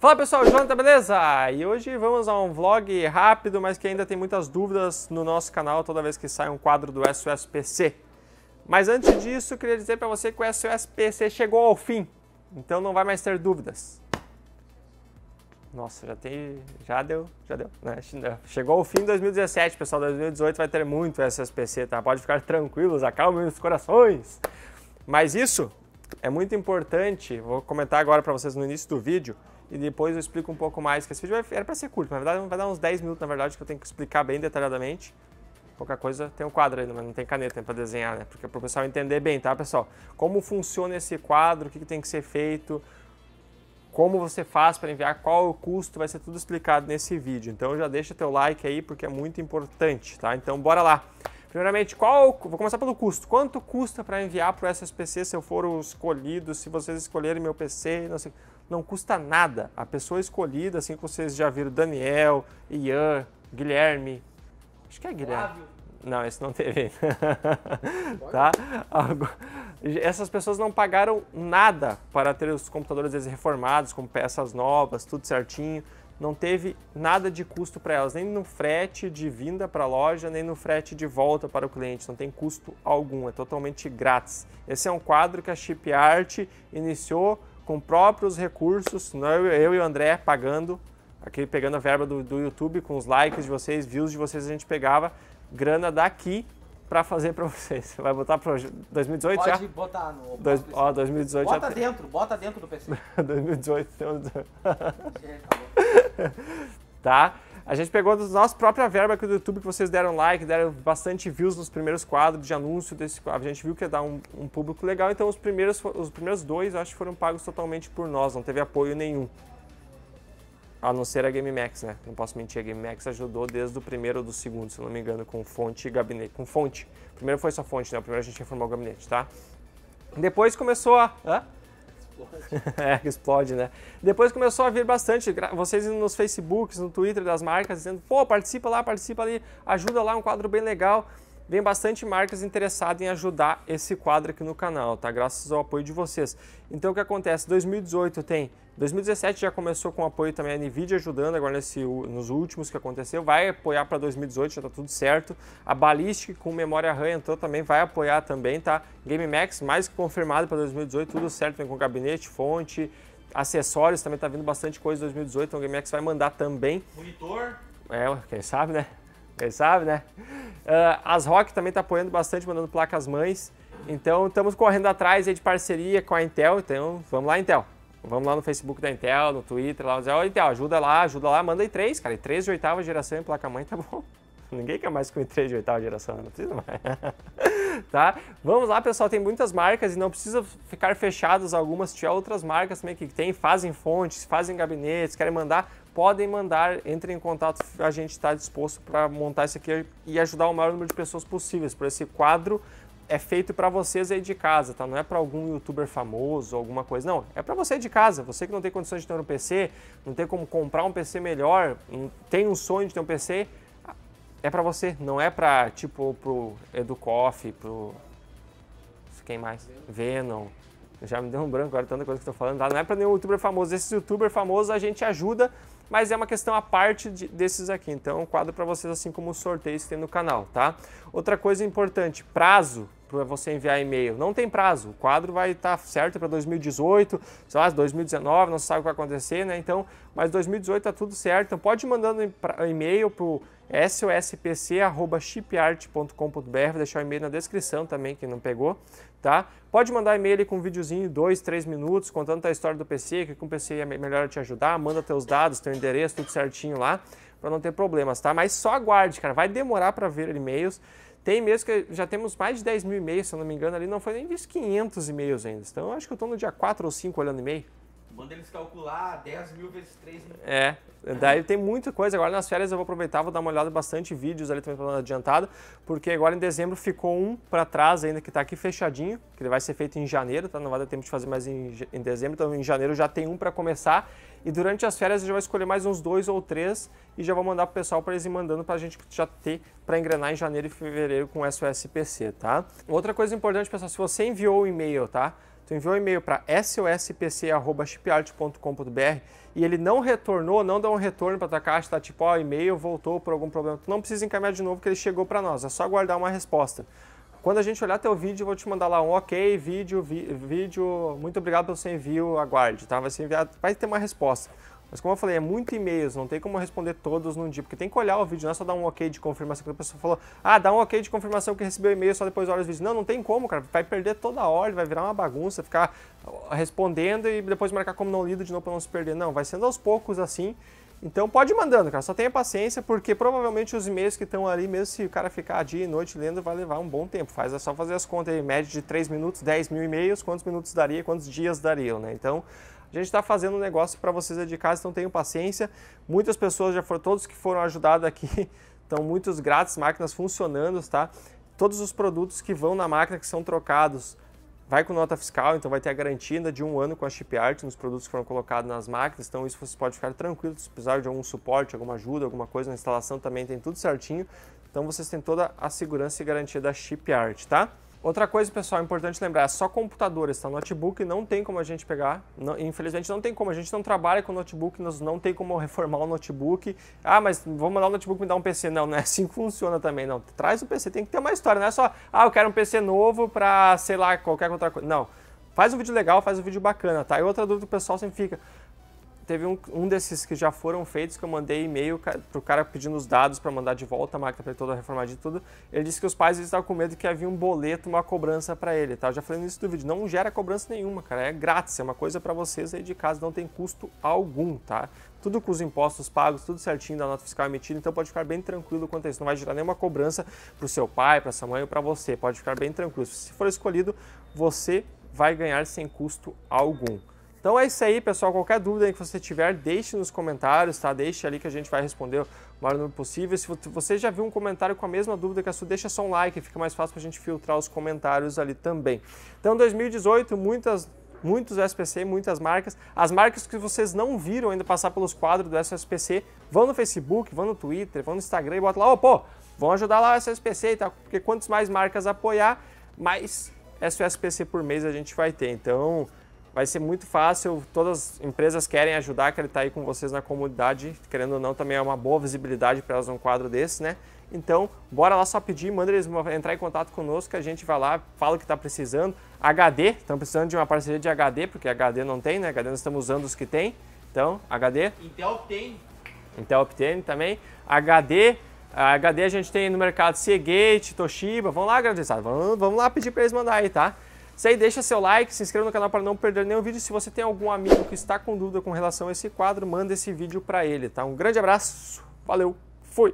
Fala pessoal, Jonathan, beleza? E hoje vamos a um vlog rápido, mas que ainda tem muitas dúvidas no nosso canal toda vez que sai um quadro do SOSPC. Mas antes disso, queria dizer para você que o SOSPC chegou ao fim, então não vai mais ter dúvidas. Nossa, já tem. Já deu, já deu. Né? Chegou ao fim de 2017, pessoal. 2018 vai ter muito SSPC, tá? Pode ficar tranquilos, acalmem os corações. Mas isso é muito importante, vou comentar agora para vocês no início do vídeo e depois eu explico um pouco mais, que esse vídeo vai, era para ser curto, mas na verdade vai dar uns 10 minutos, na verdade, que eu tenho que explicar bem detalhadamente. Qualquer coisa, tem um quadro ainda, mas não tem caneta para desenhar, né? Porque é para o pessoal entender bem, tá, pessoal? Como funciona esse quadro, o que, que tem que ser feito, como você faz para enviar, qual o custo, vai ser tudo explicado nesse vídeo. Então já deixa teu like aí, porque é muito importante, tá? Então bora lá! Primeiramente, qual, vou começar pelo custo. Quanto custa para enviar para o SSPC se eu for o escolhido, se vocês escolherem meu PC, não sei não custa nada. A pessoa escolhida, assim que vocês já viram, Daniel, Ian, Guilherme. Acho que é Guilherme. Flávio. Não, esse não teve. tá? Essas pessoas não pagaram nada para ter os computadores reformados, com peças novas, tudo certinho. Não teve nada de custo para elas, nem no frete de vinda para a loja, nem no frete de volta para o cliente. Não tem custo algum, é totalmente grátis. Esse é um quadro que a Chip Art iniciou com próprios recursos, não né? eu, eu e o André pagando, aqui pegando a verba do, do YouTube, com os likes de vocês, views de vocês, a gente pegava grana daqui para fazer para vocês. Vai botar para 2018 Pode já? Pode botar no. Dois, ó, 2018 bota já. dentro, bota dentro do PC. 2018. 2018. tá? A gente pegou da nossa própria verba aqui do YouTube que vocês deram like, deram bastante views nos primeiros quadros de anúncio desse quadro. A gente viu que ia dar um, um público legal, então os primeiros, os primeiros dois acho que foram pagos totalmente por nós, não teve apoio nenhum. A não ser a Max, né? Não posso mentir, a Game Max ajudou desde o primeiro ou do segundo, se não me engano, com fonte e gabinete. Com fonte. primeiro foi só fonte, né? O primeiro a gente reformou o gabinete, tá? Depois começou a. Hã? explode. é, explode, né? Depois começou a vir bastante, vocês indo nos Facebooks, no Twitter das marcas, dizendo, pô, participa lá, participa ali, ajuda lá, um quadro bem legal vem bastante marcas interessadas em ajudar esse quadro aqui no canal, tá? Graças ao apoio de vocês. Então o que acontece? 2018 tem 2017 já começou com apoio também a Nvidia ajudando agora nesse, nos últimos que aconteceu, vai apoiar para 2018, já tá tudo certo. A Ballistic com memória RAM entrou também, vai apoiar também, tá? GameMax mais que confirmado para 2018, tudo certo, vem com gabinete, fonte, acessórios também tá vindo bastante coisa em 2018, então o GameMax vai mandar também. Monitor? É, quem sabe, né? Quem sabe, né? Uh, as Rock também está apoiando bastante, mandando placas mães. Então estamos correndo atrás de parceria com a Intel. Então vamos lá, Intel. Vamos lá no Facebook da Intel, no Twitter, lá, dizer, oh, Intel, ajuda lá, ajuda lá, manda três, cara. E três de oitava geração em placa-mãe, tá bom. Ninguém quer mais com três de oitava geração, né? não precisa mais. tá? Vamos lá, pessoal, tem muitas marcas e não precisa ficar fechadas algumas. Se tiver outras marcas também que tem, fazem fontes, fazem gabinetes, querem mandar, podem mandar, entrem em contato, a gente está disposto para montar isso aqui e ajudar o maior número de pessoas possíveis, por esse quadro é feito para vocês aí de casa, tá? Não é para algum youtuber famoso, alguma coisa, não. É para você aí de casa, você que não tem condições de ter um PC, não tem como comprar um PC melhor, hum, tem um sonho de ter um PC, é para você, não é para tipo pro Educoff, pro quem mais? Venom. Já me deu um branco agora tanta coisa que eu tô falando, tá? Não é para nenhum youtuber famoso. Esses youtuber famosos a gente ajuda mas é uma questão à parte de, desses aqui. Então, quadro para vocês, assim como os sorteios que tem no canal, tá? Outra coisa importante, prazo para você enviar e-mail. Não tem prazo, o quadro vai estar tá certo para 2018, sei lá, 2019, não sabe o que vai acontecer, né? Então, mas 2018 tá tudo certo. Então pode ir mandando e-mail para o sospc.chipart.com.br, vou deixar o e-mail na descrição também, quem não pegou, tá? Pode mandar e-mail com um videozinho, dois, três minutos, contando a história do PC, que com o PC é melhor te ajudar, manda teus dados, teu endereço, tudo certinho lá, para não ter problemas, tá? Mas só aguarde, cara, vai demorar para ver e-mails. Tem mesmo que já temos mais de 10 mil e-mails, se eu não me engano, ali não foi nem visto 500 e-mails ainda. Então eu acho que eu estou no dia 4 ou 5 olhando e-mail. Manda eles calcular 10 mil vezes 3 mil. Né? É, daí tem muita coisa. Agora nas férias eu vou aproveitar, vou dar uma olhada bastante vídeos ali também para adiantada, porque agora em dezembro ficou um para trás ainda que está aqui fechadinho, que ele vai ser feito em janeiro, tá? Não vai dar tempo de fazer mais em, em dezembro, então em janeiro já tem um para começar e durante as férias a gente vai escolher mais uns dois ou três e já vou mandar pro pessoal para eles ir mandando para a gente já ter para engrenar em janeiro e fevereiro com SOSPC, tá? Outra coisa importante, pessoal, se você enviou o e-mail, tá? Tu enviou um e-mail para sospc.chipart.com.br e ele não retornou, não dá um retorno para tua caixa, tá tipo, ó, oh, e-mail voltou por algum problema. Tu não precisa encaminhar de novo que ele chegou para nós, é só guardar uma resposta. Quando a gente olhar teu vídeo, eu vou te mandar lá um ok, vídeo, vi, vídeo, muito obrigado pelo seu envio, aguarde, tá? Vai ser enviado, vai ter uma resposta. Mas como eu falei, é muito e-mails, não tem como responder todos num dia, porque tem que olhar o vídeo, não é só dar um ok de confirmação que a pessoa falou, ah, dá um ok de confirmação que recebeu e-mail, só depois olha os vídeos. Não, não tem como, cara, vai perder toda a hora, vai virar uma bagunça, ficar respondendo e depois marcar como não lido de novo para não se perder. Não, vai sendo aos poucos assim, então pode ir mandando, cara. Só tenha paciência, porque provavelmente os e-mails que estão ali, mesmo se o cara ficar dia e noite lendo, vai levar um bom tempo. Faz é só fazer as contas aí, média de 3 minutos, 10 mil e-mails, quantos minutos daria, quantos dias dariam, né? Então, a gente está fazendo um negócio para vocês aí de casa, então tenham paciência. Muitas pessoas já foram, todos que foram ajudados aqui, estão muitos grátis, máquinas funcionando, tá? Todos os produtos que vão na máquina que são trocados Vai com nota fiscal, então vai ter a garantia de um ano com a chipyard nos produtos que foram colocados nas máquinas, então isso você pode ficar tranquilo, se precisar de algum suporte, alguma ajuda, alguma coisa na instalação também tem tudo certinho. Então vocês têm toda a segurança e garantia da chipyard, tá? Outra coisa, pessoal, importante lembrar, é só computadores, tá? Notebook não tem como a gente pegar, não, infelizmente não tem como, a gente não trabalha com notebook, nós não tem como reformar o notebook. Ah, mas vou mandar o notebook me dar um PC. Não, não é assim que funciona também, não. Traz o PC, tem que ter uma história, não é só, ah, eu quero um PC novo pra, sei lá, qualquer outra coisa. Não, faz um vídeo legal, faz um vídeo bacana, tá? E outra dúvida que o pessoal sempre fica, teve um, um desses que já foram feitos que eu mandei e-mail pro cara pedindo os dados para mandar de volta a máquina para toda reformar de tudo. Ele disse que os pais estavam com medo que havia um boleto, uma cobrança para ele, tá? Eu já falei no do vídeo, não gera cobrança nenhuma, cara, é grátis, é uma coisa para vocês aí de casa, não tem custo algum, tá? Tudo com os impostos pagos, tudo certinho da nota fiscal emitida, então pode ficar bem tranquilo quanto a isso. Não vai gerar nenhuma cobrança para o seu pai, a sua mãe ou para você. Pode ficar bem tranquilo. Se for escolhido, você vai ganhar sem custo algum. Então é isso aí, pessoal. Qualquer dúvida que você tiver, deixe nos comentários, tá? Deixe ali que a gente vai responder o maior número possível. Se você já viu um comentário com a mesma dúvida que a sua, deixa só um like, fica mais fácil para a gente filtrar os comentários ali também. Então, 2018, muitas muitos SPC, muitas marcas. As marcas que vocês não viram ainda passar pelos quadros do SPC vão no Facebook, vão no Twitter, vão no Instagram e bota lá, ô oh, pô, vão ajudar lá o SPC e tal, porque quantas mais marcas apoiar, mais SPC por mês a gente vai ter. Então, vai ser muito fácil, todas as empresas querem ajudar, que ele está aí com vocês na comunidade, querendo ou não, também é uma boa visibilidade para elas um quadro desse, né? Então, bora lá só pedir, manda eles entrar em contato conosco, a gente vai lá, fala o que está precisando. HD, estão precisando de uma parceria de HD, porque HD não tem, né? HD nós estamos usando os que tem. Então, HD. Intel tem. Intel Optane também. HD, a HD a gente tem no mercado Seagate, Toshiba. Vamos lá, grandezada, vamos, vamos lá pedir para eles mandar aí, tá? Isso aí, deixa seu like, se inscreva no canal para não perder nenhum vídeo. Se você tem algum amigo que está com dúvida com relação a esse quadro, manda esse vídeo para ele, tá? Um grande abraço, valeu, fui!